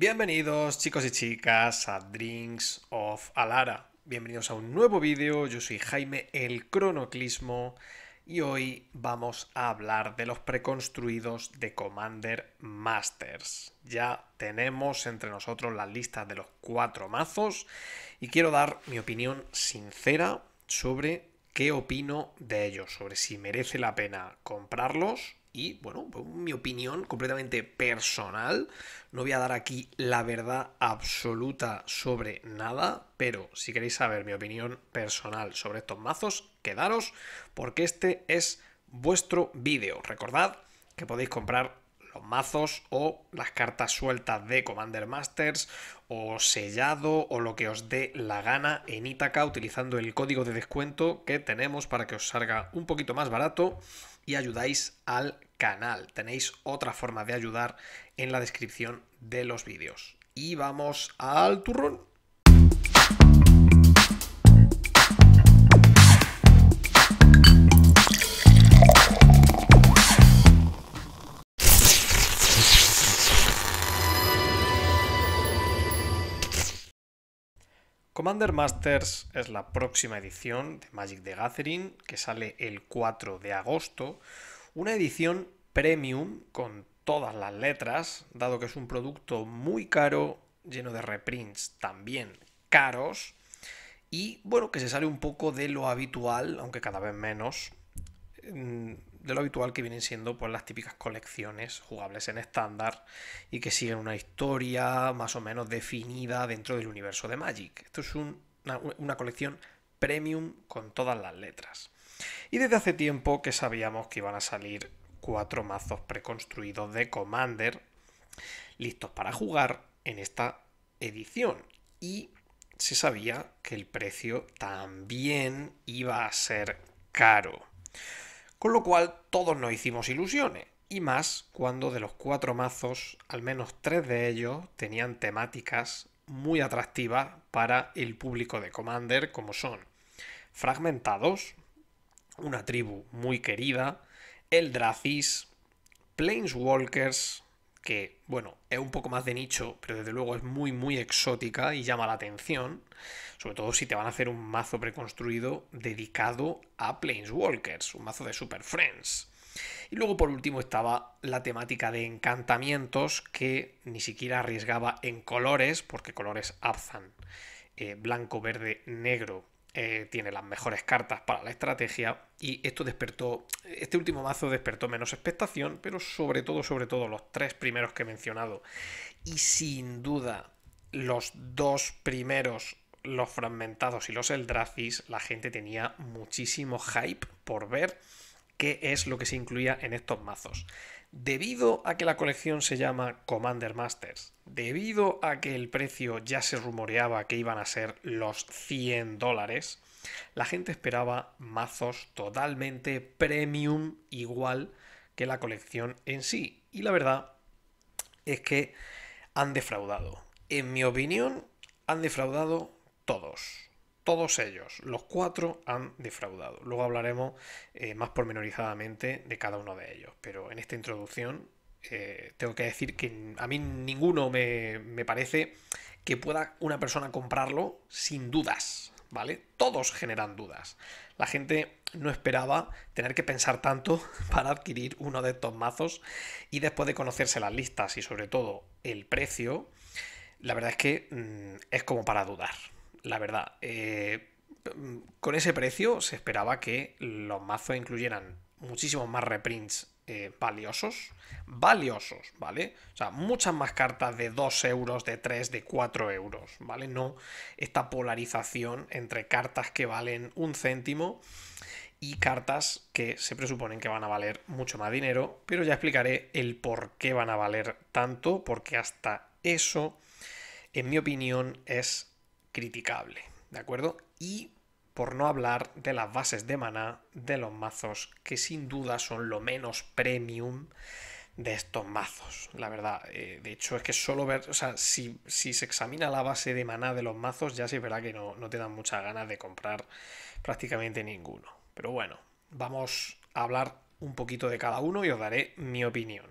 Bienvenidos chicos y chicas a Drinks of Alara. Bienvenidos a un nuevo vídeo, yo soy Jaime el Cronoclismo y hoy vamos a hablar de los preconstruidos de Commander Masters. Ya tenemos entre nosotros las listas de los cuatro mazos y quiero dar mi opinión sincera sobre qué opino de ellos, sobre si merece la pena comprarlos y, bueno, mi opinión completamente personal. No voy a dar aquí la verdad absoluta sobre nada, pero si queréis saber mi opinión personal sobre estos mazos, quedaros porque este es vuestro vídeo. Recordad que podéis comprar los mazos o las cartas sueltas de Commander Masters o sellado o lo que os dé la gana en Itaca utilizando el código de descuento que tenemos para que os salga un poquito más barato y ayudáis al canal. Tenéis otra forma de ayudar en la descripción de los vídeos. Y vamos al turrón. Commander Masters es la próxima edición de Magic the Gathering que sale el 4 de agosto, una edición premium con todas las letras, dado que es un producto muy caro, lleno de reprints también caros, y bueno, que se sale un poco de lo habitual, aunque cada vez menos, mm, de lo habitual que vienen siendo pues, las típicas colecciones jugables en estándar y que siguen una historia más o menos definida dentro del universo de Magic. Esto es una colección premium con todas las letras. Y desde hace tiempo que sabíamos que iban a salir cuatro mazos preconstruidos de Commander listos para jugar en esta edición. Y se sabía que el precio también iba a ser caro. Con lo cual todos nos hicimos ilusiones, y más cuando de los cuatro mazos, al menos tres de ellos tenían temáticas muy atractivas para el público de Commander, como son fragmentados, una tribu muy querida, el Dracis, Planeswalkers, que, bueno, es un poco más de nicho, pero desde luego es muy, muy exótica y llama la atención, sobre todo si te van a hacer un mazo preconstruido dedicado a Planeswalkers, un mazo de Super Friends. Y luego por último estaba la temática de encantamientos que ni siquiera arriesgaba en colores, porque colores abzan eh, blanco, verde, negro eh, tiene las mejores cartas para la estrategia y esto despertó, este último mazo despertó menos expectación, pero sobre todo, sobre todo los tres primeros que he mencionado y sin duda los dos primeros, los fragmentados y los Eldracis, la gente tenía muchísimo hype por ver qué es lo que se incluía en estos mazos. Debido a que la colección se llama Commander Masters, debido a que el precio ya se rumoreaba que iban a ser los 100 dólares, la gente esperaba mazos totalmente premium igual que la colección en sí. Y la verdad es que han defraudado. En mi opinión, han defraudado todos. Todos ellos, los cuatro, han defraudado. Luego hablaremos eh, más pormenorizadamente de cada uno de ellos, pero en esta introducción eh, tengo que decir que a mí ninguno me, parece que pueda una persona comprarlo sin dudas, ¿vale? Todos generan dudas. La gente no esperaba tener que pensar tanto para adquirir uno de estos mazos y después de conocerse las listas y sobre todo el precio, la verdad es que mm, es como para dudar, la verdad. Eh, con ese precio se esperaba que los mazos incluyeran muchísimos más reprints eh, valiosos. Valiosos, ¿vale? O sea, muchas más cartas de 2 euros, de 3, de 4 euros, ¿vale? No esta polarización entre cartas que valen un céntimo y cartas que se presuponen que van a valer mucho más dinero, pero ya explicaré el por qué van a valer tanto, porque hasta eso, en mi opinión, es criticable, ¿de acuerdo? Y por no hablar de las bases de maná de los mazos, que sin duda son lo menos premium de estos mazos, la verdad. Eh, de hecho, es que solo ver, o sea, si, se examina la base de maná de los mazos, ya se verá que no, no te dan muchas ganas de comprar prácticamente ninguno. Pero bueno, vamos a hablar un poquito de cada uno y os daré mi opinión.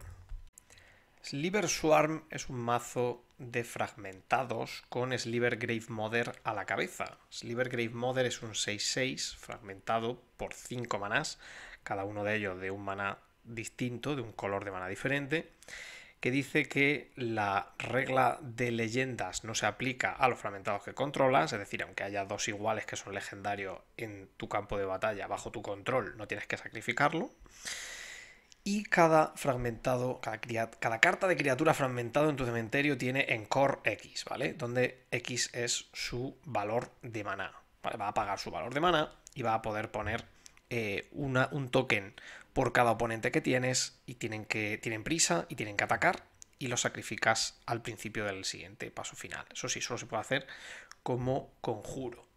Sliver Swarm es un mazo de fragmentados con Sliver Grave Mother a la cabeza. Sliver Grave Mother es un 6-6 fragmentado por 5 manás, cada uno de ellos de un maná distinto, de un color de maná diferente, que dice que la regla de leyendas no se aplica a los fragmentados que controlas, es decir, aunque haya dos iguales que son legendarios en tu campo de batalla bajo tu control, no tienes que sacrificarlo. Y cada fragmentado, cada, carta de criatura fragmentado en tu cementerio tiene en core X, ¿vale? Donde X es su valor de maná. Va a pagar su valor de mana y va a poder poner eh, una, un token por cada oponente que tienes. Y tienen, que, tienen prisa y tienen que atacar. Y lo sacrificas al principio del siguiente paso final. Eso sí, solo se puede hacer como conjuro.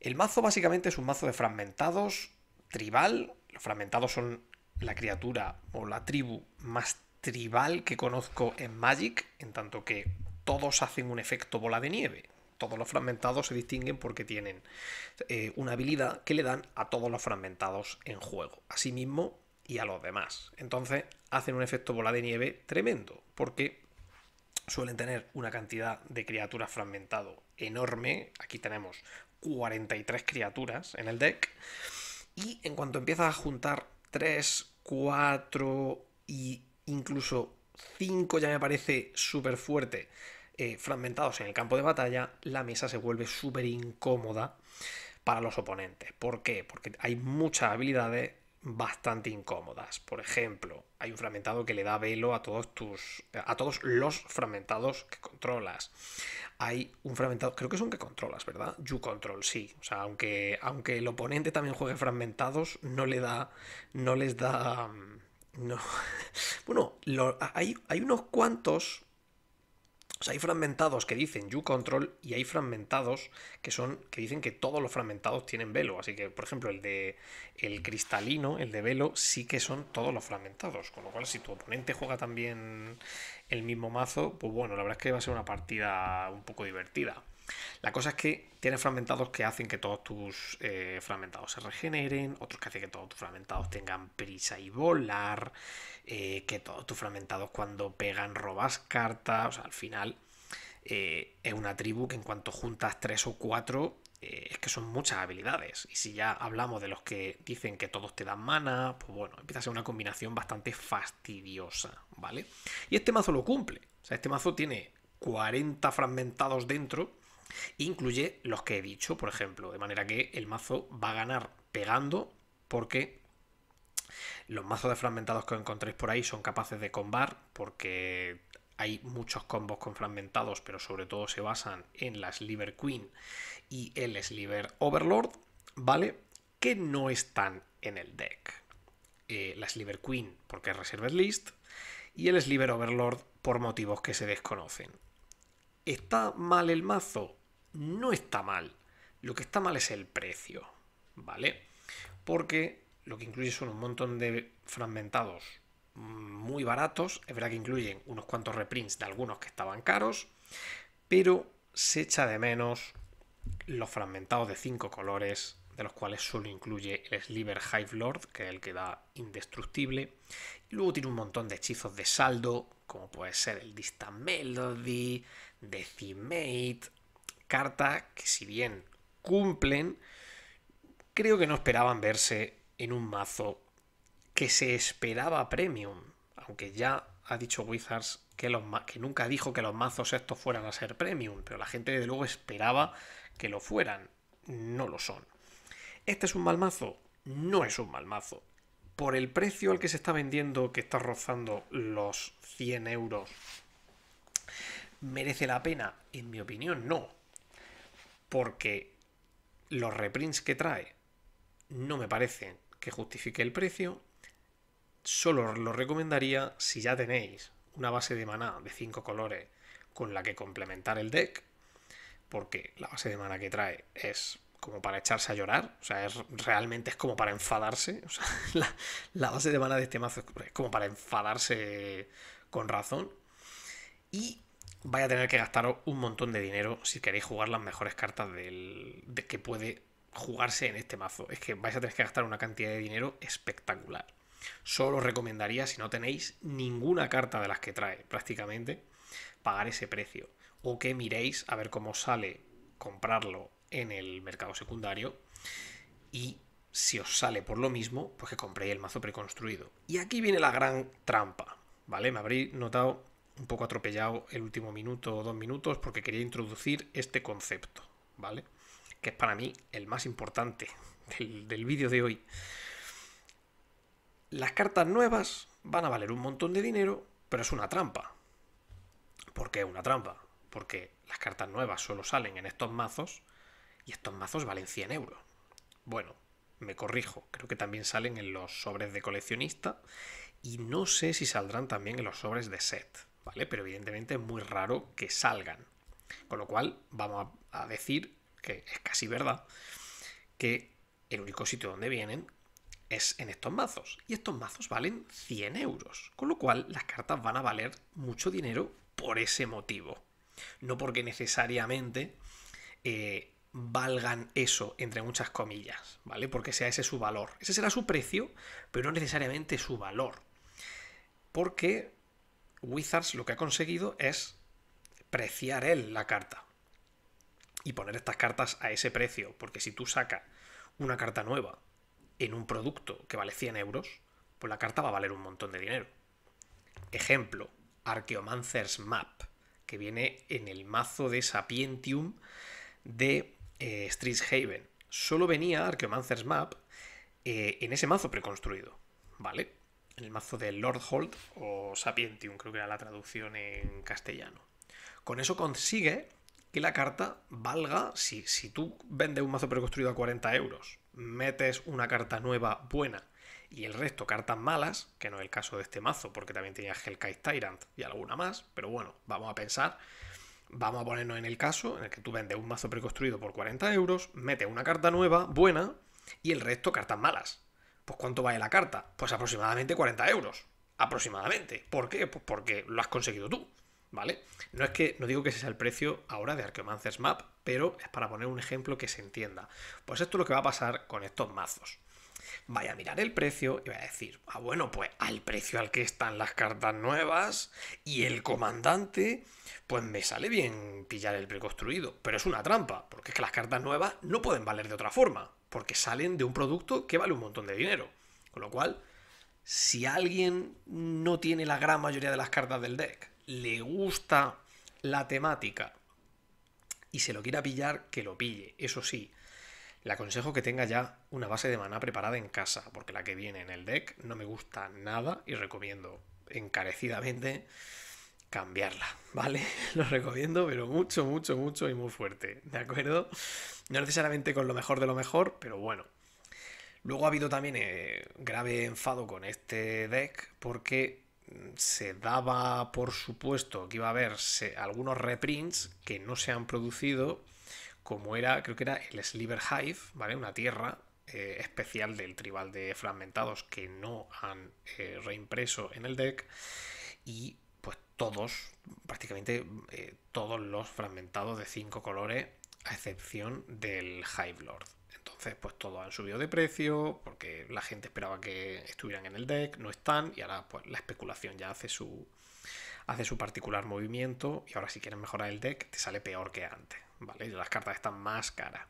El mazo básicamente es un mazo de fragmentados tribal. Los fragmentados son la criatura o la tribu más tribal que conozco en Magic, en tanto que todos hacen un efecto bola de nieve. Todos los fragmentados se distinguen porque tienen eh, una habilidad que le dan a todos los fragmentados en juego, a sí mismo y a los demás. Entonces hacen un efecto bola de nieve tremendo, porque suelen tener una cantidad de criaturas fragmentado enorme. Aquí tenemos 43 criaturas en el deck. Y en cuanto empiezas a juntar tres... 4 e incluso 5 ya me parece súper fuerte, eh, fragmentados en el campo de batalla, la mesa se vuelve súper incómoda para los oponentes. ¿Por qué? Porque hay muchas habilidades bastante incómodas. Por ejemplo, hay un fragmentado que le da velo a todos tus. a todos los fragmentados que controlas. Hay un fragmentado. Creo que son que controlas, ¿verdad? You control, sí. O sea, aunque, aunque el oponente también juegue fragmentados, no le da. No les da. Mm, no. Bueno, hay, hay unos cuantos o hay fragmentados que dicen you control y hay fragmentados que son que dicen que todos los fragmentados tienen velo, así que por ejemplo el de el cristalino, el de velo sí que son todos los fragmentados, con lo cual si tu oponente juega también el mismo mazo, pues bueno, la verdad es que va a ser una partida un poco divertida. La cosa es que tienes fragmentados que hacen que todos tus eh, fragmentados se regeneren, otros que hacen que todos tus fragmentados tengan prisa y volar, eh, que todos tus fragmentados cuando pegan robas cartas, o sea, al final eh, es una tribu que en cuanto juntas tres o cuatro es que son muchas habilidades. Y si ya hablamos de los que dicen que todos te dan mana, pues bueno, empieza a ser una combinación bastante fastidiosa, ¿vale? Y este mazo lo cumple. O sea, este mazo tiene 40 fragmentados dentro Incluye los que he dicho, por ejemplo, de manera que el mazo va a ganar pegando porque los mazos de fragmentados que encontréis por ahí son capaces de combar porque hay muchos combos con fragmentados, pero sobre todo se basan en la Sliver Queen y el Sliver Overlord, ¿vale? Que no están en el deck. Eh, la Sliver Queen porque es Reserve List y el Sliver Overlord por motivos que se desconocen. ¿Está mal el mazo? no está mal. Lo que está mal es el precio, ¿vale? Porque lo que incluye son un montón de fragmentados mm, muy baratos. Es verdad que incluyen unos cuantos reprints de algunos que estaban caros, pero se echa de menos los fragmentados de cinco colores, de los cuales solo incluye el Sliver Hive Lord, que es el que da indestructible. luego tiene un montón de hechizos de saldo, como puede ser el Distant Melody, Decimate, carta que si bien cumplen, creo que no esperaban verse en un mazo que se esperaba premium, aunque ya ha dicho Wizards que, los que nunca dijo que los mazos estos fueran a ser premium, pero la gente desde luego esperaba que lo fueran. No lo son. ¿Este es un mal mazo? No es un mal mazo. Por el precio al que se está vendiendo, que está rozando los 100 euros, ¿merece la pena? En mi opinión, no porque los reprints que trae no me parecen que justifique el precio. Solo lo recomendaría si ya tenéis una base de maná de 5 colores con la que complementar el deck, porque la base de maná que trae es como para echarse a llorar, o sea, es, realmente es como para enfadarse, la, la base de maná de este mazo es como para enfadarse con razón. Y vaya a tener que gastaros un montón de dinero si queréis jugar las mejores cartas del, que puede jugarse en este mazo. Es que vais a tener que gastar una cantidad de dinero espectacular. Solo os recomendaría, si no tenéis ninguna carta de las que trae prácticamente, pagar ese precio. O que miréis a ver cómo sale comprarlo en el mercado secundario. Y si os sale por lo mismo, pues que compréis el mazo preconstruido. Y aquí viene la gran trampa, ¿vale? Me habréis notado un poco atropellado el último minuto o dos minutos porque quería introducir este concepto, ¿vale? Que es para mí el más importante del, vídeo de hoy. Las cartas nuevas van a valer un montón de dinero, pero es una trampa. ¿Por qué una trampa? Porque las cartas nuevas solo salen en estos mazos y estos mazos valen 100 euros. Bueno, me corrijo, creo que también salen en los sobres de coleccionista y no sé si saldrán también en los sobres de set. Pero evidentemente es muy raro que salgan. Con lo cual, vamos a, decir, que es casi verdad, que el único sitio donde vienen es en estos mazos. Y estos mazos valen 100 euros. Con lo cual, las cartas van a valer mucho dinero por ese motivo. No porque necesariamente eh, valgan eso, entre muchas comillas, ¿vale? Porque sea ese su valor. Ese será su precio, pero no necesariamente su valor. Porque Wizards lo que ha conseguido es preciar él la carta y poner estas cartas a ese precio, porque si tú sacas una carta nueva en un producto que vale 100 euros, pues la carta va a valer un montón de dinero. Ejemplo, Archeomancer's Map, que viene en el mazo de Sapientium de eh, Streetshaven. Solo venía Archeomancer's Map eh, en ese mazo preconstruido, ¿vale? el mazo de Lord o Sapientium, creo que era la traducción en castellano. Con eso consigue que la carta valga, si, si tú vendes un mazo preconstruido a 40 euros, metes una carta nueva buena y el resto cartas malas, que no es el caso de este mazo, porque también tenía Hellkite Tyrant y alguna más, pero bueno, vamos a pensar, vamos a ponernos en el caso en el que tú vendes un mazo preconstruido por 40 euros, metes una carta nueva, buena, y el resto cartas malas. Pues, ¿cuánto vale la carta? Pues aproximadamente 40 euros. Aproximadamente. ¿Por qué? Pues porque lo has conseguido tú. ¿Vale? No es que, no digo que ese sea el precio ahora de Archeomancer's Map, pero es para poner un ejemplo que se entienda. Pues esto es lo que va a pasar con estos mazos. Vaya a mirar el precio y va a decir, ah, bueno, pues al precio al que están las cartas nuevas y el comandante, pues me sale bien pillar el preconstruido. Pero es una trampa, porque es que las cartas nuevas no pueden valer de otra forma porque salen de un producto que vale un montón de dinero. Con lo cual, si alguien no tiene la gran mayoría de las cartas del deck, le gusta la temática y se lo quiera pillar, que lo pille. Eso sí, le aconsejo que tenga ya una base de maná preparada en casa, porque la que viene en el deck no me gusta nada y recomiendo encarecidamente cambiarla, ¿vale? Lo recomiendo, pero mucho, mucho, mucho y muy fuerte, ¿de acuerdo? No necesariamente con lo mejor de lo mejor, pero bueno. Luego ha habido también eh, grave enfado con este deck porque mm, se daba por supuesto que iba a haber algunos reprints que no se han producido, como era, creo que era el Sliver Hive, ¿vale? Una tierra eh, especial del tribal de fragmentados que no han eh, reimpreso en el deck. Y pues todos, prácticamente todos los fragmentados de cinco colores a excepción del Hive Lord. Entonces, pues todos han subido de precio porque la gente esperaba que estuvieran en el deck, no están, y ahora pues la especulación ya hace su, hace su particular movimiento, y ahora si quieres mejorar el deck, te sale peor que antes, ¿vale? Las cartas están más caras.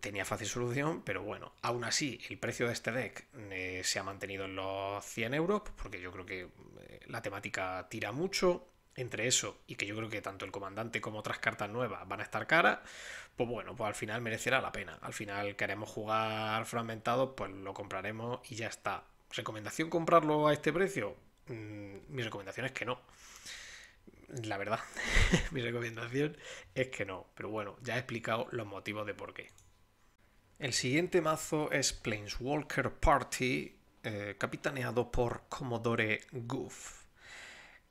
Tenía fácil solución, pero bueno, aún así el precio de este deck eh, se ha mantenido en los 100 euros, pues, porque yo creo que eh, la temática tira mucho, entre eso y que yo creo que tanto el comandante como otras cartas nuevas van a estar caras, pues bueno, pues al final merecerá la pena. Al final queremos jugar fragmentado pues lo compraremos y ya está. ¿Recomendación comprarlo a este precio? Mm, mi recomendación es que no. La verdad, mi recomendación es que no. Pero bueno, ya he explicado los motivos de por qué. El siguiente mazo es Planeswalker Party, eh, capitaneado por Commodore Goof.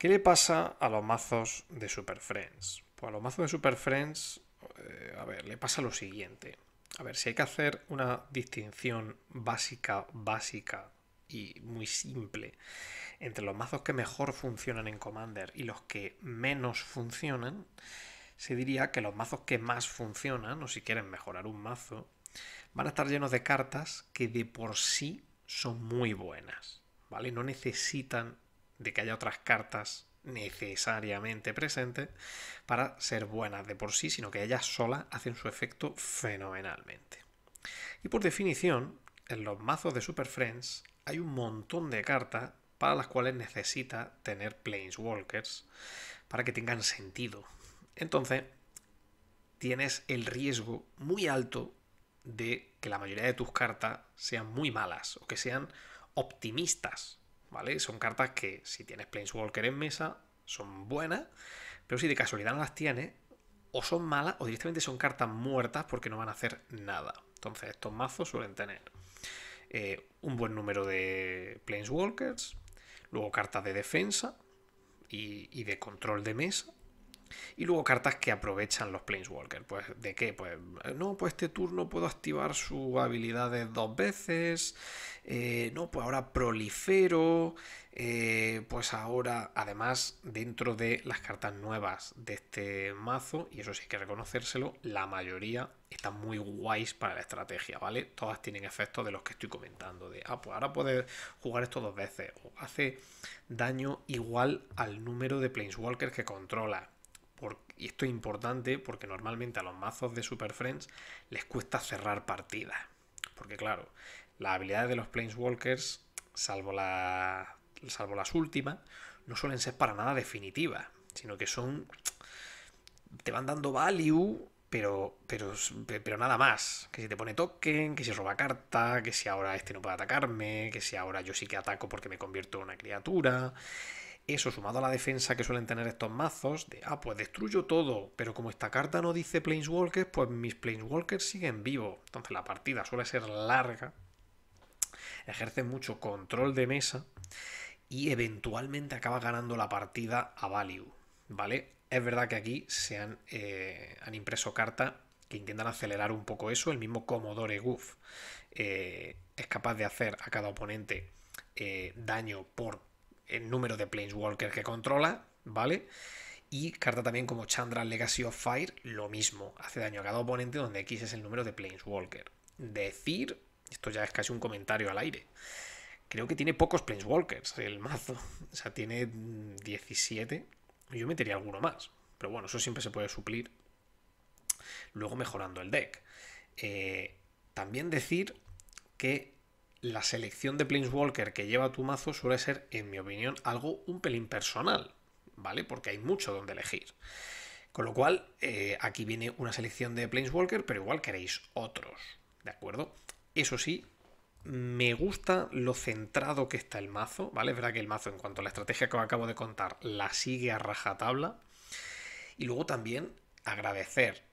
¿Qué le pasa a los mazos de Super Friends? Pues a los mazos de Super Friends, eh, a ver, le pasa lo siguiente. A ver, si hay que hacer una distinción básica, básica y muy simple entre los mazos que mejor funcionan en Commander y los que menos funcionan, se diría que los mazos que más funcionan, o si quieren mejorar un mazo, van a estar llenos de cartas que de por sí son muy buenas, ¿vale? No necesitan de que haya otras cartas necesariamente presentes para ser buenas de por sí, sino que ellas solas hacen su efecto fenomenalmente. Y por definición, en los mazos de Super Friends hay un montón de cartas para las cuales necesita tener Planeswalkers para que tengan sentido. Entonces, tienes el riesgo muy alto de que la mayoría de tus cartas sean muy malas o que sean optimistas ¿vale? Son cartas que si tienes Planeswalker en mesa son buenas, pero si de casualidad no las tienes, o son malas o directamente son cartas muertas porque no van a hacer nada. Entonces estos mazos suelen tener eh, un buen número de Planeswalkers, luego cartas de defensa y, y de control de mesa, y luego cartas que aprovechan los Planeswalkers. Pues, ¿de qué? Pues, eh, no, pues este turno puedo activar sus habilidades dos veces. Eh, no, pues ahora prolifero. Eh, pues ahora, además, dentro de las cartas nuevas de este mazo, y eso sí hay que reconocérselo, la mayoría están muy guays para la estrategia, ¿vale? Todas tienen efectos de los que estoy comentando. De, ah, pues ahora puedes jugar esto dos veces. O hace daño igual al número de Planeswalkers que controla por, y esto es importante porque normalmente a los mazos de Super Friends les cuesta cerrar partidas. Porque claro, las habilidades de los Planeswalkers, salvo, la, salvo las últimas, no suelen ser para nada definitivas, sino que son... te van dando value, pero, pero, pero nada más. Que si te pone token, que si roba carta, que si ahora este no puede atacarme, que si ahora yo sí que ataco porque me convierto en una criatura, eso sumado a la defensa que suelen tener estos mazos, de ah, pues destruyo todo, pero como esta carta no dice Planeswalkers, pues mis Planeswalkers siguen vivos. Entonces la partida suele ser larga, ejerce mucho control de mesa y eventualmente acaba ganando la partida a value, ¿vale? Es verdad que aquí se han, eh, impreso cartas que intentan acelerar un poco eso. El mismo Commodore Goof eh, es capaz de hacer a cada oponente eh, daño por el número de Planeswalker que controla, ¿vale? Y carta también como Chandra Legacy of Fire, lo mismo, hace daño a cada oponente donde X es el número de Planeswalker. Decir, esto ya es casi un comentario al aire, creo que tiene pocos Planeswalkers el mazo, o sea, tiene 17, yo metería alguno más, pero bueno, eso siempre se puede suplir luego mejorando el deck. Eh, también decir que la selección de Planeswalker que lleva tu mazo suele ser, en mi opinión, algo un pelín personal, ¿vale? Porque hay mucho donde elegir. Con lo cual, eh, aquí viene una selección de Planeswalker, pero igual queréis otros, ¿de acuerdo? Eso sí, me gusta lo centrado que está el mazo, ¿vale? Es verdad que el mazo, en cuanto a la estrategia que os acabo de contar, la sigue a rajatabla. Y luego también agradecer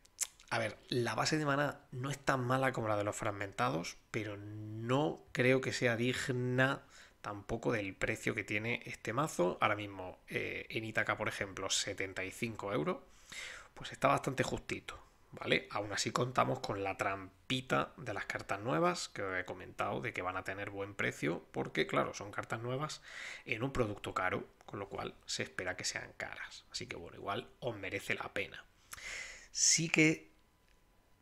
a ver, la base de maná no es tan mala como la de los fragmentados, pero no creo que sea digna tampoco del precio que tiene este mazo. Ahora mismo eh, en Itaca, por ejemplo, 75 euros. Pues está bastante justito, ¿vale? Aún así contamos con la trampita de las cartas nuevas que he comentado de que van a tener buen precio, porque claro, son cartas nuevas en un producto caro, con lo cual se espera que sean caras. Así que bueno, igual os merece la pena. Sí que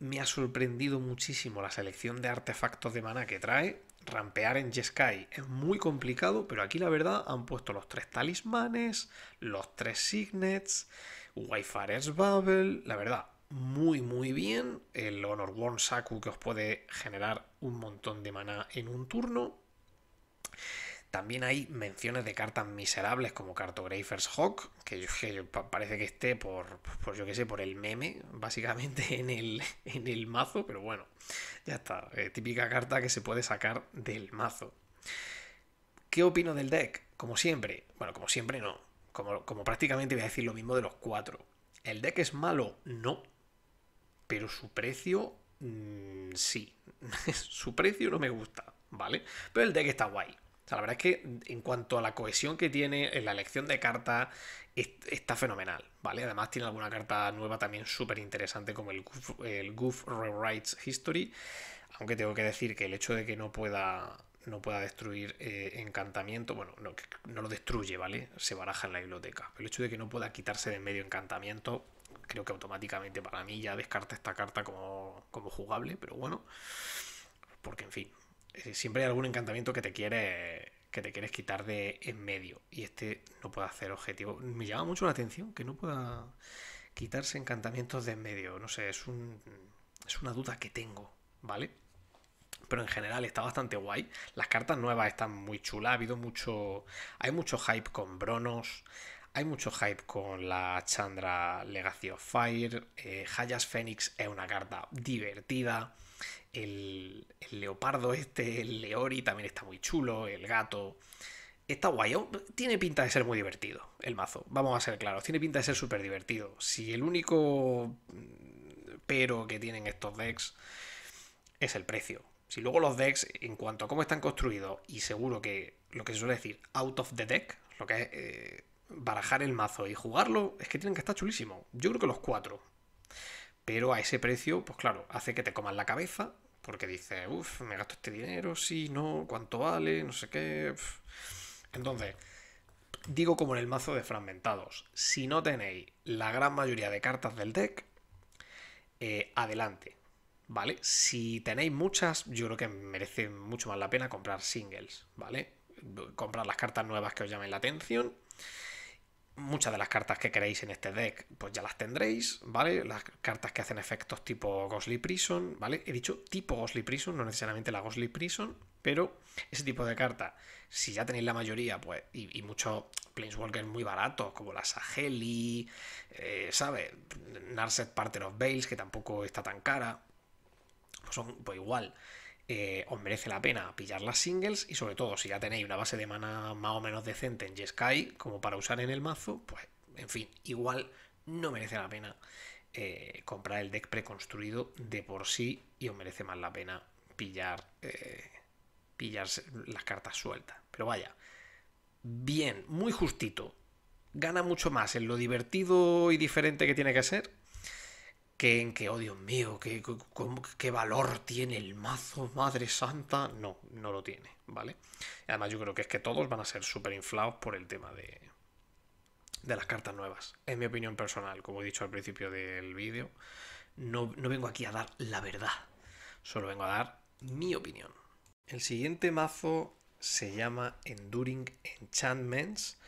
me ha sorprendido muchísimo la selección de artefactos de mana que trae. Rampear en Jeskai es muy complicado, pero aquí la verdad han puesto los tres talismanes, los tres signets, Wayfarer's Bubble, la verdad, muy muy bien. El Honor One Saku que os puede generar un montón de maná en un turno. También hay menciones de cartas miserables como Cartographer's Hawk, que, parece que esté por, pues sé, por el meme, básicamente en el, mazo, pero bueno, ya está. Eh, típica carta que se puede sacar del mazo. ¿Qué opino del deck? Como siempre, bueno, como siempre no, como, prácticamente voy a decir lo mismo de los cuatro. ¿El deck es malo? No, pero su precio mm, sí. su precio no me gusta, ¿vale? Pero el deck está guay la verdad es que en cuanto a la cohesión que tiene en la elección de cartas, está fenomenal, ¿vale? Además tiene alguna carta nueva también súper interesante como el Goof, el Rewrites History, aunque tengo que decir que el hecho de que no pueda no pueda destruir eh, encantamiento, bueno, no, no, lo destruye, ¿vale? Se baraja en la biblioteca. el hecho de que no pueda quitarse de en medio encantamiento, creo que automáticamente para mí ya descarta esta carta como, como jugable, pero bueno, porque en fin, eh, siempre hay algún encantamiento que te quiere que te quieres quitar de en medio y este no puede hacer objetivo. Me llama mucho la atención que no pueda quitarse encantamientos de en medio. No sé, es un es una duda que tengo, ¿vale? Pero en general está bastante guay. Las cartas nuevas están muy chulas. Ha habido mucho. Hay mucho hype con Bronos. Hay mucho hype con la Chandra Legacy of Fire. Eh, Hayas Phoenix es una carta divertida. El, leopardo este, el leori también está muy chulo, el gato. Está guay, tiene pinta de ser muy divertido el mazo, vamos a ser claros, tiene pinta de ser súper divertido. Si el único pero que tienen estos decks es el precio. Si luego los decks, en cuanto a cómo están construidos, y seguro que lo que se suele decir, out of the deck, lo que es eh, barajar el mazo y jugarlo, es que tienen que estar chulísimos. Yo creo que los cuatro. Pero a ese precio, pues claro, hace que te coman la cabeza, porque dice, uff, me gasto este dinero, si, no, cuánto vale, no sé qué. Entonces, digo como en el mazo de fragmentados, si no tenéis la gran mayoría de cartas del deck, eh, adelante. ¿Vale? Si tenéis muchas, yo creo que merece mucho más la pena comprar singles, ¿vale? Comprar las cartas nuevas que os llamen la atención muchas de las cartas que queréis en este deck, pues ya las tendréis, ¿vale? Las cartas que hacen efectos tipo Ghostly Prison, ¿vale? He dicho tipo Ghostly Prison, no necesariamente la Ghostly Prison, pero ese tipo de cartas, si ya tenéis la mayoría, pues, y, y muchos Planeswalkers muy baratos, como la Saheli, eh, ¿sabes? Narset Parter of Bales, que tampoco está tan cara, pues son pues igual. Eh, os merece la pena pillar las singles y sobre todo si ya tenéis una base de mana más o menos decente en sky como para usar en el mazo, pues en fin, igual no merece la pena eh, comprar el deck preconstruido de por sí y os merece más la pena pillar, eh, pillar las cartas sueltas. Pero vaya, bien, muy justito. Gana mucho más en lo divertido y diferente que tiene que ser que en qué, oh Dios mío, qué, valor tiene el mazo, Madre Santa. No, no lo tiene, ¿vale? Además, yo creo que es que todos van a ser súper inflados por el tema de, las cartas nuevas. Es mi opinión personal, como he dicho al principio del vídeo. No, no vengo aquí a dar la verdad, solo vengo a dar mi opinión. El siguiente mazo se llama Enduring Enchantments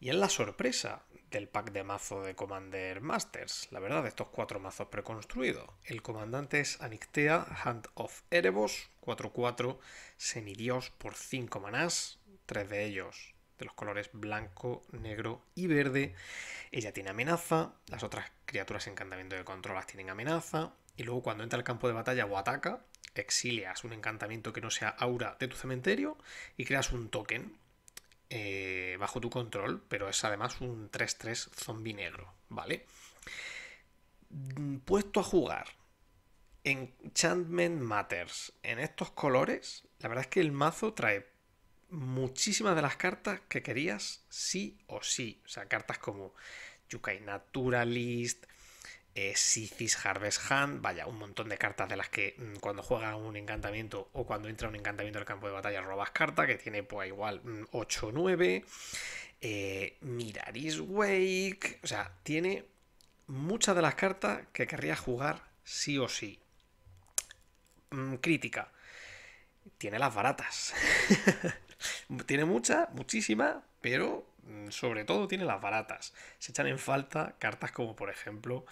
y es la sorpresa del pack de mazo de Commander Masters, la verdad, de estos cuatro mazos preconstruidos. El comandante es Anictea, Hand of Erebos, 4-4, semidios por 5 manás, tres de ellos de los colores blanco, negro y verde. Ella tiene amenaza, las otras criaturas encantamiento de control tienen amenaza, y luego cuando entra al campo de batalla o ataca, exilias un encantamiento que no sea aura de tu cementerio y creas un token eh, bajo tu control, pero es además un 3-3 zombie negro, ¿vale? Puesto a jugar Enchantment Matters en estos colores, la verdad es que el mazo trae muchísimas de las cartas que querías sí o sí. O sea, cartas como Yukai Naturalist, eh, Harvest Hand, vaya, un montón de cartas de las que mm, cuando juega un encantamiento o cuando entra un encantamiento al campo de batalla robas carta, que tiene pues igual 8 mm, o 9. Eh, Miraris Wake, o sea, tiene muchas de las cartas que querría jugar sí o sí. Mm, crítica, tiene las baratas. tiene muchas, muchísimas, pero sobre todo tiene las baratas. Se echan en falta cartas como por ejemplo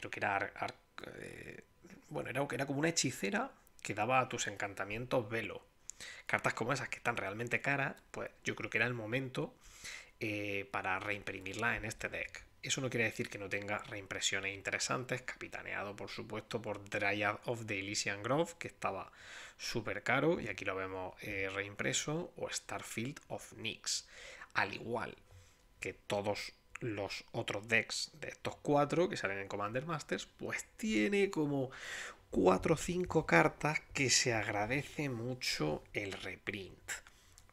creo que era, eh, bueno, era, era como una hechicera que daba a tus encantamientos velo. Cartas como esas que están realmente caras, pues yo creo que era el momento eh, para reimprimirla en este deck. Eso no quiere decir que no tenga reimpresiones interesantes, capitaneado por supuesto por Dryad of the Elysian Grove, que estaba súper caro, y aquí lo vemos eh, reimpreso, o Starfield of Nix. Al igual que todos los otros decks de estos cuatro que salen en Commander Masters, pues tiene como cuatro o cinco cartas que se agradece mucho el reprint.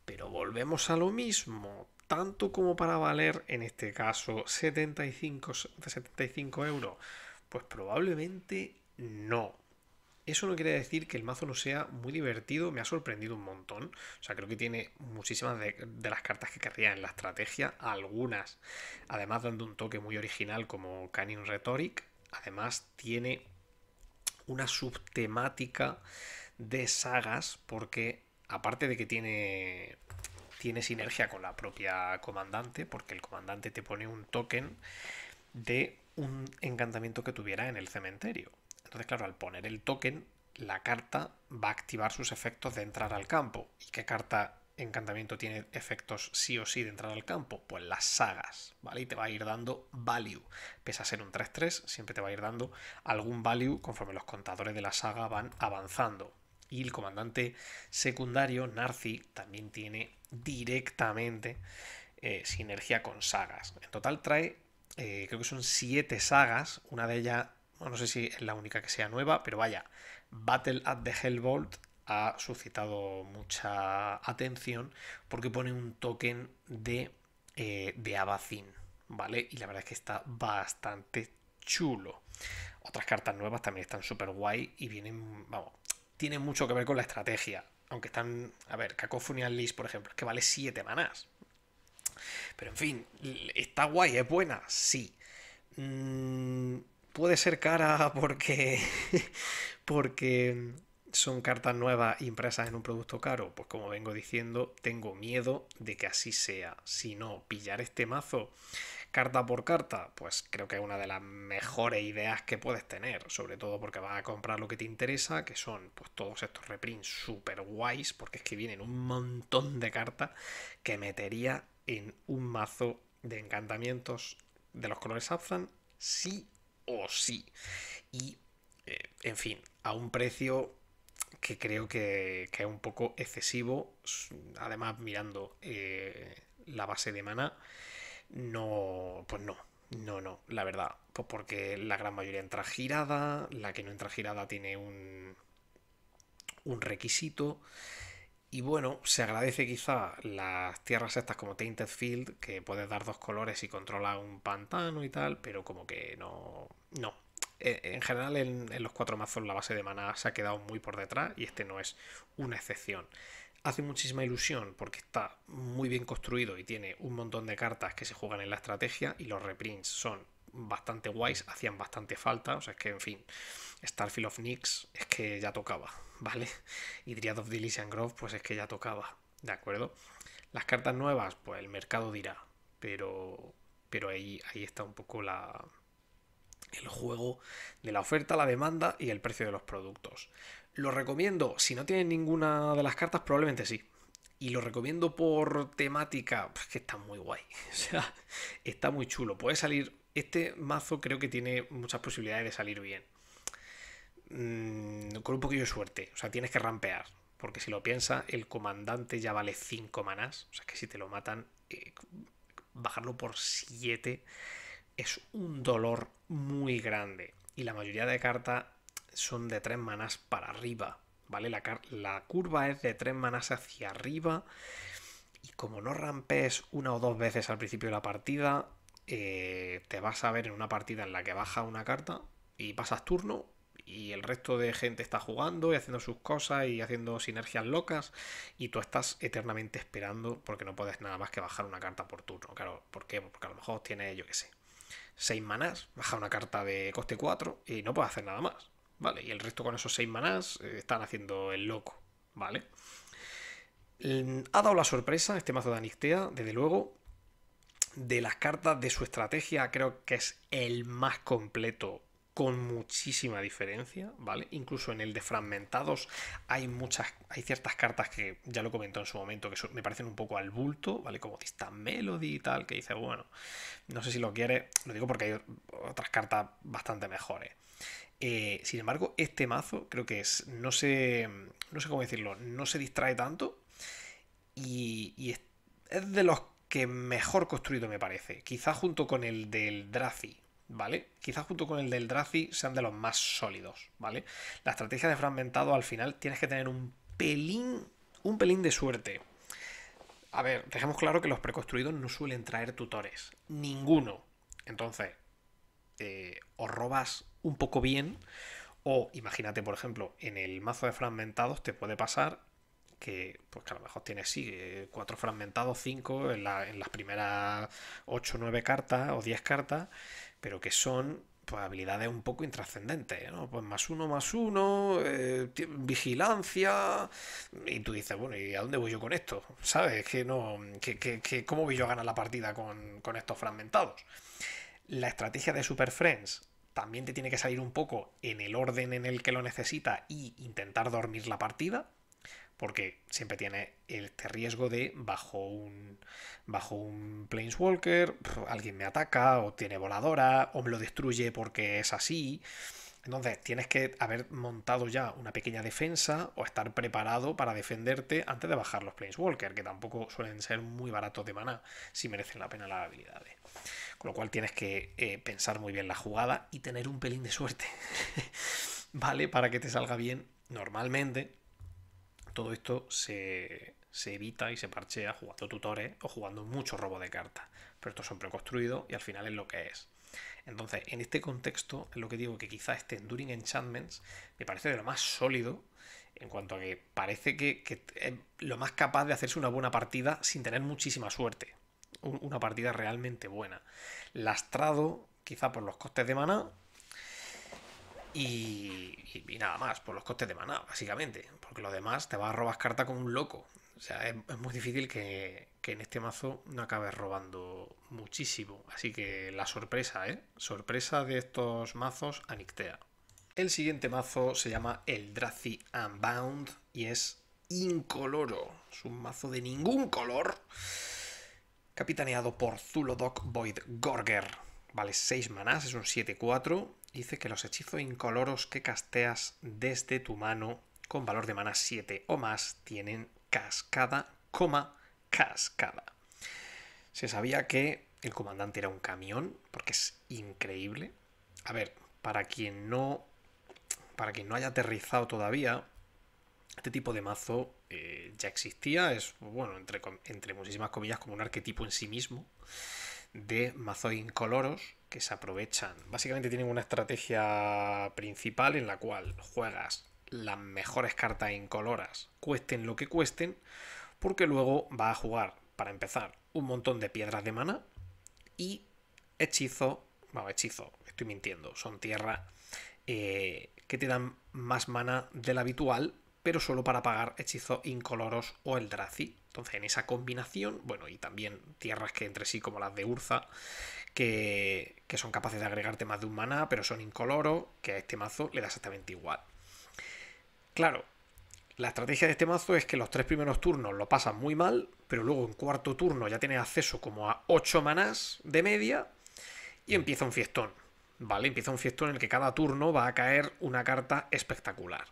Pero volvemos a lo mismo, tanto como para valer, en este caso, 75, 75 euros, pues probablemente no. Eso no quiere decir que el mazo no sea muy divertido, me ha sorprendido un montón. O sea, creo que tiene muchísimas de, las cartas que querría en la estrategia, algunas. Además, dando un toque muy original como Canyon Rhetoric. Además, tiene una subtemática de sagas, porque aparte de que tiene tiene sinergia con la propia comandante, porque el comandante te pone un token de un encantamiento que tuviera en el cementerio. Entonces, claro, al poner el token, la carta va a activar sus efectos de entrar al campo. ¿Y qué carta encantamiento tiene efectos sí o sí de entrar al campo? Pues las sagas, ¿vale? Y te va a ir dando value. Pese a ser un 3-3, siempre te va a ir dando algún value conforme los contadores de la saga van avanzando. Y el comandante secundario, Narci, también tiene directamente eh, sinergia con sagas. En total trae, eh, creo que son 7 sagas, una de ellas no sé si es la única que sea nueva, pero vaya, Battle at the Hellbolt ha suscitado mucha atención porque pone un token de, eh, ¿vale? Y la verdad es que está bastante chulo. Otras cartas nuevas también están súper guay y vienen, vamos, tienen mucho que ver con la estrategia. Aunque están, a ver, cacofonia List, por ejemplo, que vale 7 manas Pero en fin, está guay, es buena, sí. Mm, puede ser cara porque, porque son cartas nuevas impresas en un producto caro. Pues como vengo diciendo, tengo miedo de que así sea. Si no, pillar este mazo carta por carta, pues creo que es una de las mejores ideas que puedes tener, sobre todo porque vas a comprar lo que te interesa, que son pues todos estos reprints super guays, porque es que vienen un montón de cartas que metería en un mazo de encantamientos de los colores Abzan sí o sí. Y, eh, en fin, a un precio que creo que, que es un poco excesivo. Además, mirando eh, la base de mana, no, pues no, no, no, la verdad. Pues porque la gran mayoría entra girada, la que no entra girada tiene un, un requisito. Y bueno, se agradece quizá las tierras estas como Tainted Field, que puedes dar dos colores y controla un pantano y tal, pero como que no. No. E, en general, en, los cuatro mazos la base de maná se ha quedado muy por detrás y este no es una excepción. Hace muchísima ilusión porque está muy bien construido y tiene un montón de cartas que se juegan en la estrategia y los reprints son bastante guays, hacían bastante falta. O sea, es que, en fin, Starfield of Nix es que ya tocaba. ¿vale? Y Dryad of Delician Grove, pues es que ya tocaba, ¿de acuerdo? Las cartas nuevas, pues el mercado dirá, pero, pero ahí, ahí está un poco la, el juego de la oferta, la demanda y el precio de los productos. Lo recomiendo, si no tienen ninguna de las cartas, probablemente sí. Y lo recomiendo por temática, pues que está muy guay. O sea, está muy chulo. Puede salir. Este mazo creo que tiene muchas posibilidades de salir bien. Mm, con un poquillo de suerte. O sea, tienes que rampear. Porque si lo piensas, el comandante ya vale 5 manás. O sea, que si te lo matan, eh, bajarlo por 7 es un dolor muy grande. Y la mayoría de cartas son de 3 manás para arriba. ¿Vale? La, la curva es de 3 manás hacia arriba. Y como no rampees una o dos veces al principio de la partida, eh, te vas a ver en una partida en la que baja una carta y pasas turno y el resto de gente está jugando y haciendo sus cosas y haciendo sinergias locas y tú estás eternamente esperando porque no puedes nada más que bajar una carta por turno. Claro, ¿por qué? Porque a lo mejor tiene, yo qué sé, 6 manás, baja una carta de coste 4 y no puedes hacer nada más. ¿Vale? Y el resto con esos 6 manás eh, están haciendo el loco. ¿Vale? Mm, ha dado la sorpresa este mazo de Anictea, desde luego. De las cartas de su estrategia, creo que es el más completo con muchísima diferencia, ¿vale? Incluso en el de fragmentados hay muchas, hay ciertas cartas que ya lo comentó en su momento que me parecen un poco al bulto, ¿vale? Como Distant Melody y tal, que dice, bueno, no sé si lo quiere, lo digo porque hay otras cartas bastante mejores. Eh, sin embargo, este mazo creo que es, no sé, no sé cómo decirlo, no se distrae tanto y, es, de los que mejor construido me parece. Quizá junto con el del Drazi, ¿vale? Quizás junto con el del Drazi sean de los más sólidos, ¿vale? La estrategia de fragmentado al final tienes que tener un pelín, un pelín de suerte. A ver, dejemos claro que los preconstruidos no suelen traer tutores, ninguno. Entonces, eh, o robas un poco bien, o imagínate, por ejemplo, en el mazo de fragmentados te puede pasar que, pues a lo mejor tienes sí, eh, cuatro fragmentados, cinco en, en las primeras 8, 9 cartas o 10 cartas, pero que son habilidades un poco intrascendentes, ¿no? Pues más uno, más uno, eh, vigilancia, y tú dices, bueno, ¿y a dónde voy yo con esto? ¿Sabes? Que no, que, ¿cómo voy yo a ganar la partida con, estos fragmentados? La estrategia de Super Friends también te tiene que salir un poco en el orden en el que lo necesita y intentar dormir la partida, porque siempre tiene este riesgo de bajo un bajo un planeswalker alguien me ataca o tiene voladora o me lo destruye porque es así entonces tienes que haber montado ya una pequeña defensa o estar preparado para defenderte antes de bajar los walker que tampoco suelen ser muy baratos de maná si merecen la pena las habilidades con lo cual tienes que eh, pensar muy bien la jugada y tener un pelín de suerte vale para que te salga bien normalmente todo esto se, evita y se parchea jugando tutores o jugando mucho robo de cartas. Pero estos son preconstruidos y al final es lo que es. Entonces, en este contexto, es lo que digo que quizá este Enduring Enchantments me parece de lo más sólido en cuanto a que parece que, es lo más capaz de hacerse una buena partida sin tener muchísima suerte. una partida realmente buena. Lastrado, quizá por los costes de mana y, nada más, por los costes de maná, básicamente. Porque lo demás te vas a robar carta como un loco. O sea, es, muy difícil que, que, en este mazo no acabes robando muchísimo. Así que la sorpresa, ¿eh? Sorpresa de estos mazos Anictea. El siguiente mazo se llama el Drazi Unbound y es incoloro. Es un mazo de ningún color. Capitaneado por Zulodoc Void Gorger vale 6 manás, es un 7-4. Dice que los hechizos incoloros que casteas desde tu mano con valor de manas 7 o más tienen cascada, coma, cascada. Se sabía que el comandante era un camión, porque es increíble. A ver, para quien no. Para quien no haya aterrizado todavía, este tipo de mazo eh, ya existía. Es, bueno, entre, entre muchísimas comillas, como un arquetipo en sí mismo de mazos incoloros que se aprovechan. Básicamente tienen una estrategia principal en la cual juegas las mejores cartas incoloras, cuesten lo que cuesten, porque luego va a jugar, para empezar, un montón de piedras de mana y hechizo, bueno, hechizo, estoy mintiendo, son tierra, eh, que te dan más mana del habitual pero solo para pagar hechizos incoloros o el Drazi. Entonces, en esa combinación, bueno, y también tierras que entre sí, como las de Urza, que, son capaces de agregarte más de un maná, pero son incoloros, que a este mazo le da exactamente igual. Claro, la estrategia de este mazo es que los tres primeros turnos lo pasan muy mal, pero luego en cuarto turno ya tienes acceso como a ocho manás de media y empieza un fiestón. ¿Vale? Empieza un fiestón en el que cada turno va a caer una carta espectacular.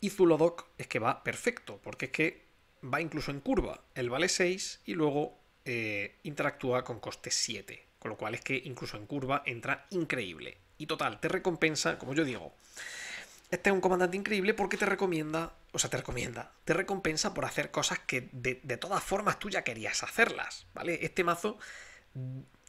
Y Zulodoc es que va perfecto, porque es que va incluso en curva. Él vale 6 y luego eh, interactúa con coste 7. Con lo cual es que incluso en curva entra increíble. Y total, te recompensa, como yo digo. Este es un comandante increíble porque te recomienda, o sea, te recomienda, te recompensa por hacer cosas que de, de todas formas tú ya querías hacerlas, ¿vale? Este mazo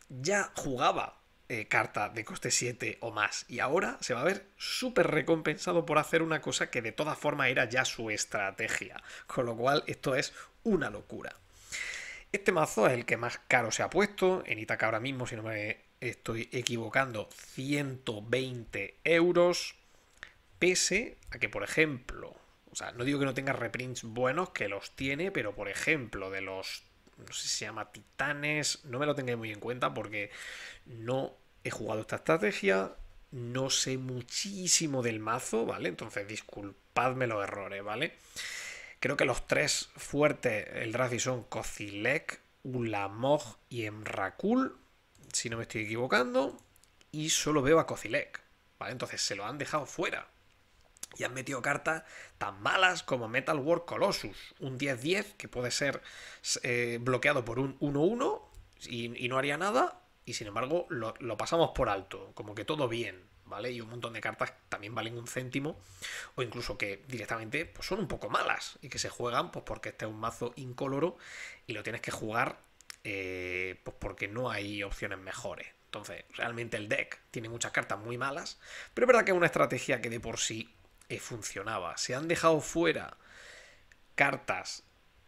ya jugaba eh, carta de coste 7 o más. Y ahora se va a ver súper recompensado por hacer una cosa que de todas formas era ya su estrategia. Con lo cual, esto es una locura. Este mazo es el que más caro se ha puesto. En Itaca ahora mismo, si no me estoy equivocando, 120 euros. Pese a que, por ejemplo, o sea, no digo que no tenga reprints buenos, que los tiene, pero por ejemplo, de los no sé si se llama Titanes, no me lo tengáis muy en cuenta porque no he jugado esta estrategia, no sé muchísimo del mazo, ¿vale? Entonces disculpadme los errores, ¿vale? Creo que los tres fuertes el Razi son cocilek Ulamog y Emrakul, si no me estoy equivocando, y solo veo a cocilek ¿vale? Entonces se lo han dejado fuera. Y han metido cartas tan malas como Metalwork Colossus, un 10-10 que puede ser eh, bloqueado por un 1-1 y, y no haría nada, y sin embargo lo, pasamos por alto, como que todo bien, ¿vale? Y un montón de cartas también valen un céntimo, o incluso que directamente pues, son un poco malas y que se juegan pues, porque este es un mazo incoloro y lo tienes que jugar eh, pues, porque no hay opciones mejores. Entonces, realmente el deck tiene muchas cartas muy malas, pero es verdad que es una estrategia que de por sí eh, funcionaba. Se han dejado fuera cartas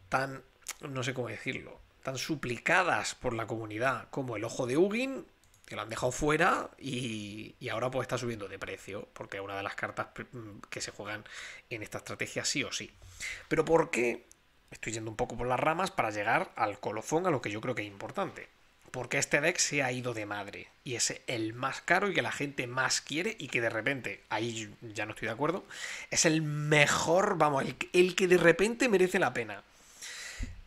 tan, no sé cómo decirlo, suplicadas por la comunidad, como el ojo de Ugin, que lo han dejado fuera y, ahora pues está subiendo de precio, porque es una de las cartas mm, que se juegan en esta estrategia sí o sí. Pero ¿por qué? Estoy yendo un poco por las ramas para llegar al colofón, a lo que yo creo que es importante. Porque este deck se ha ido de madre y es el más caro y que la gente más quiere y que de repente, ahí ya no estoy de acuerdo, es el mejor, vamos, el, que de repente merece la pena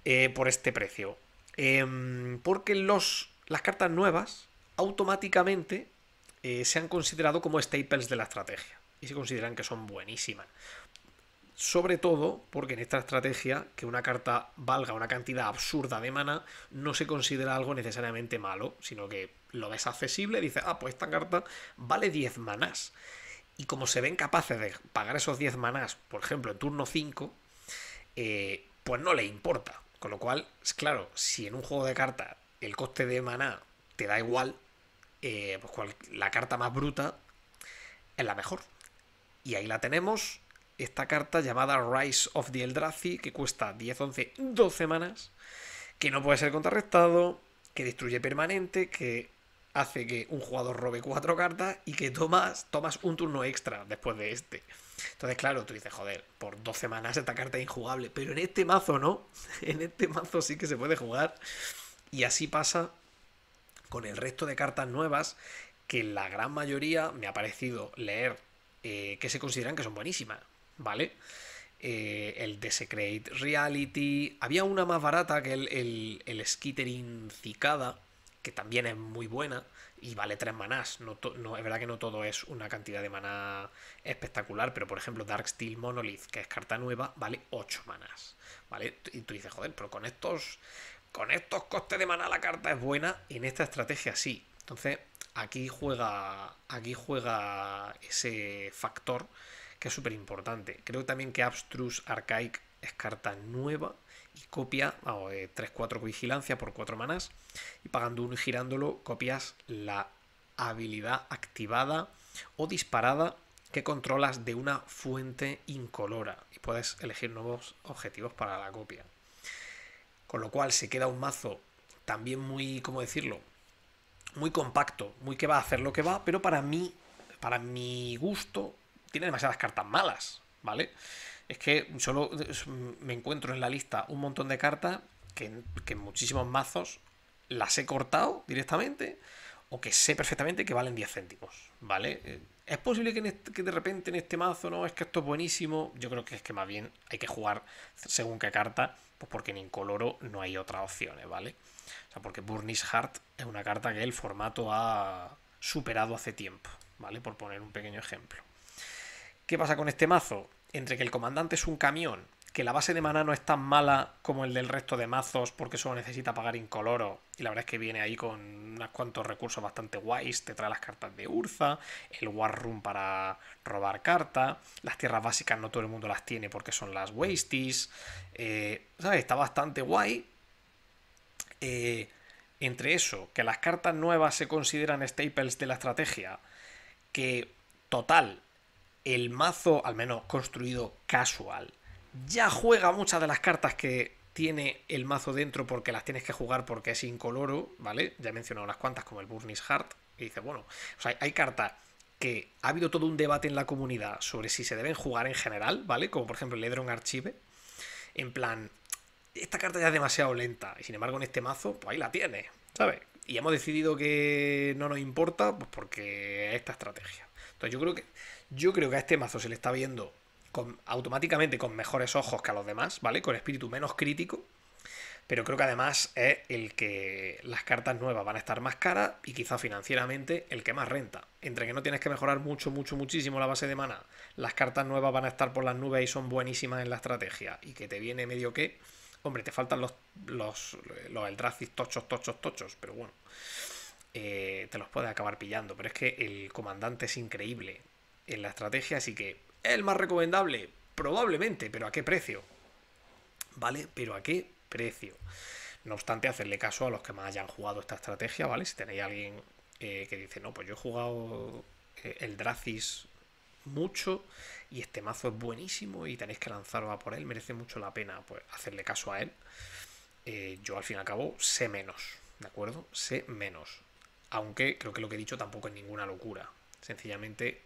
eh, por este precio. Em, porque los, las cartas nuevas automáticamente eh, se han considerado como staples de la estrategia y se consideran que son buenísimas. Sobre todo porque en esta estrategia que una carta valga una cantidad absurda de mana no se considera algo necesariamente malo, sino que lo ves accesible, dices, ah, pues esta carta vale 10 manás. Y como se ven capaces de pagar esos 10 manás, por ejemplo, en turno 5, eh, pues no le importa. Con lo cual, es claro, si en un juego de cartas el coste de maná te da igual, eh, pues la carta más bruta es la mejor. Y ahí la tenemos, esta carta llamada Rise of the Eldrazi, que cuesta 10, 11, 12 manas, que no puede ser contrarrestado, que destruye permanente, que hace que un jugador robe cuatro cartas y que tomas, tomas un turno extra después de este. Entonces, claro, tú dices, joder, por dos semanas esta carta es injugable, pero en este mazo no, en este mazo sí que se puede jugar. Y así pasa con el resto de cartas nuevas, que la gran mayoría me ha parecido leer eh, que se consideran que son buenísimas, ¿vale? Eh, el el Secret Reality, había una más barata que el, el, el Skittering Cicada, que también es muy buena y vale 3 manás. No, no, es verdad que no todo es una cantidad de maná espectacular, pero por ejemplo Dark Steel Monolith, que es carta nueva, vale 8 manás. ¿vale? Y tú dices, joder, pero con estos, con estos costes de maná la carta es buena, en esta estrategia sí. Entonces, aquí juega, aquí juega ese factor que es súper importante. Creo también que Abstruse Archaic es carta nueva y copia o 3-4 eh, vigilancia por 4 manas y pagando uno y girándolo copias la habilidad activada o disparada que controlas de una fuente incolora y puedes elegir nuevos objetivos para la copia. Con lo cual se queda un mazo también muy, ¿cómo decirlo? Muy compacto, muy que va a hacer lo que va, pero para mí, para mi gusto, tiene demasiadas cartas malas, ¿vale? es que solo mm, me encuentro en la lista un montón de cartas que, en muchísimos mazos las he cortado directamente o que sé perfectamente que valen 10 céntimos, ¿vale? Eh, ¿Es posible que, que, de repente en este mazo no es que esto es buenísimo? Yo creo que es que más bien hay que jugar según qué carta, pues porque en Incoloro no hay otras opciones, ¿eh? ¿vale? O sea, porque Burnish Heart es una carta que el formato ha superado hace tiempo, ¿vale? Por poner un pequeño ejemplo. ¿Qué pasa con este mazo? entre que el comandante es un camión, que la base de mana no es tan mala como el del resto de mazos porque solo necesita pagar incoloro y la verdad es que viene ahí con unos cuantos recursos bastante guays, te trae las cartas de Urza, el War Room para robar carta, las tierras básicas no todo el mundo las tiene porque son las Wasties, eh, ¿sabes? Está bastante guay. Eh, entre eso, que las cartas nuevas se consideran staples de la estrategia, que total, el mazo, al menos construido casual, ya juega muchas de las cartas que tiene el mazo dentro porque las tienes que jugar porque es incoloro, ¿vale? Ya he mencionado unas cuantas como el Burnish Heart. Y dice, bueno, o sea, hay cartas que ha habido todo un debate en la comunidad sobre si se deben jugar en general, ¿vale? Como por ejemplo el Edron Archive. En plan, esta carta ya es demasiado lenta. Y sin embargo, en este mazo, pues ahí la tiene, ¿sabes? Y hemos decidido que no nos importa, pues porque esta estrategia yo creo que, yo creo que a este mazo se le está viendo automáticamente con mejores ojos que a los demás, ¿vale? Con espíritu menos crítico. Pero creo que además es el que las cartas nuevas van a estar más caras y quizá financieramente el que más renta. Entre que no tienes que mejorar mucho, mucho, muchísimo la base de mana, las cartas nuevas van a estar por las nubes y son buenísimas en la estrategia y que te viene medio que... Hombre, te faltan los, los, los tochos, tochos, tochos, pero bueno. Eh, te los puedes acabar pillando. Pero es que el comandante es increíble en la estrategia, así que el más recomendable, probablemente, pero ¿a qué precio? ¿Vale? Pero ¿a qué precio? No obstante, hacerle caso a los que más hayan jugado esta estrategia, ¿vale? Si tenéis alguien eh, que dice, no, pues yo he jugado eh, el Dracis mucho y este mazo es buenísimo y tenéis que lanzarlo a por él, merece mucho la pena pues, hacerle caso a él. yo al fin y al cabo sé menos, ¿de acuerdo? Sé menos. Aunque creo que lo que he dicho tampoco es ninguna locura. Sencillamente,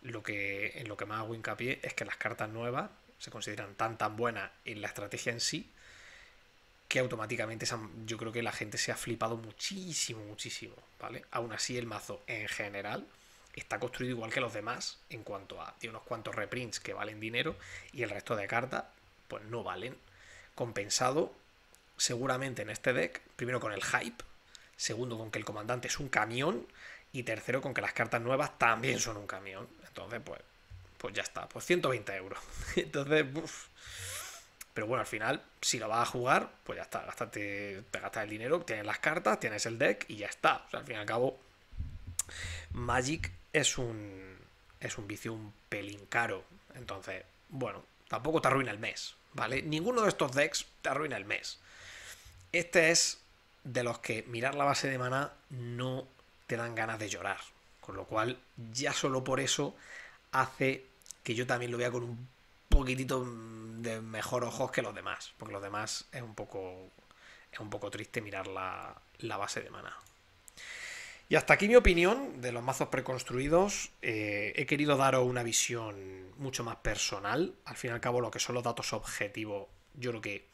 lo que, en lo que más hago hincapié es que las cartas nuevas se consideran tan tan buenas en la estrategia en sí que automáticamente yo creo que la gente se ha flipado muchísimo, muchísimo, ¿vale? Aún así el mazo en general está construido igual que los demás en cuanto a unos cuantos reprints que valen dinero y el resto de cartas pues no valen. Compensado seguramente en este deck, primero con el hype, segundo con que el comandante es un camión y tercero con que las cartas nuevas también son un camión. Entonces, pues, pues ya está, pues 120 euros. Entonces, uff. Pero bueno, al final, si lo vas a jugar, pues ya está, te gastas el dinero, tienes las cartas, tienes el deck y ya está. O sea, al fin y al cabo, Magic es un, es un vicio un pelín caro. Entonces, bueno, tampoco te arruina el mes, ¿vale? Ninguno de estos decks te arruina el mes. Este es de los que mirar la base de maná no te dan ganas de llorar. Con lo cual, ya solo por eso hace que yo también lo vea con un poquitito de mejor ojos que los demás. Porque los demás es un poco. Es un poco triste mirar la, base de maná. Y hasta aquí mi opinión de los mazos preconstruidos. Eh, he querido daros una visión mucho más personal. Al fin y al cabo, lo que son los datos objetivos, yo creo que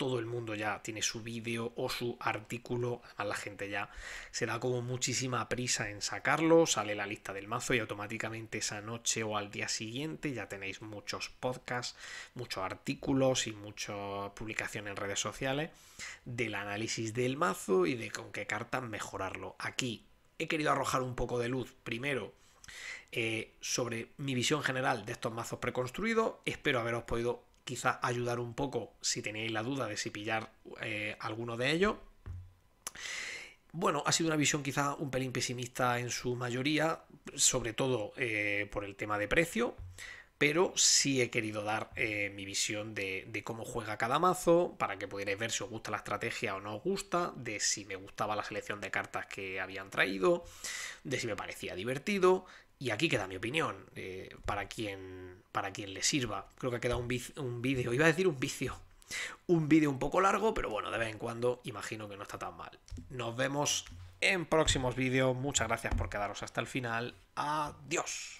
todo el mundo ya tiene su vídeo o su artículo, a la gente ya se da como muchísima prisa en sacarlo, sale la lista del mazo y automáticamente esa noche o al día siguiente ya tenéis muchos podcasts, muchos artículos y muchas publicaciones en redes sociales del análisis del mazo y de con qué cartas mejorarlo. Aquí he querido arrojar un poco de luz primero eh, sobre mi visión general de estos mazos preconstruidos, espero haberos podido quizá ayudar un poco si tenéis la duda de si pillar eh, alguno de ellos. Bueno, ha sido una visión quizá un pelín pesimista en su mayoría, sobre todo eh, por el tema de precio, pero sí he querido dar eh, mi visión de, de, cómo juega cada mazo, para que pudierais ver si os gusta la estrategia o no os gusta, de si me gustaba la selección de cartas que habían traído, de si me parecía divertido, y aquí queda mi opinión, eh, para, quien, para quien le sirva. Creo que ha quedado un, un vídeo, iba a decir un vicio, un vídeo un poco largo, pero bueno, de vez en cuando imagino que no está tan mal. Nos vemos en próximos vídeos, muchas gracias por quedaros hasta el final, adiós.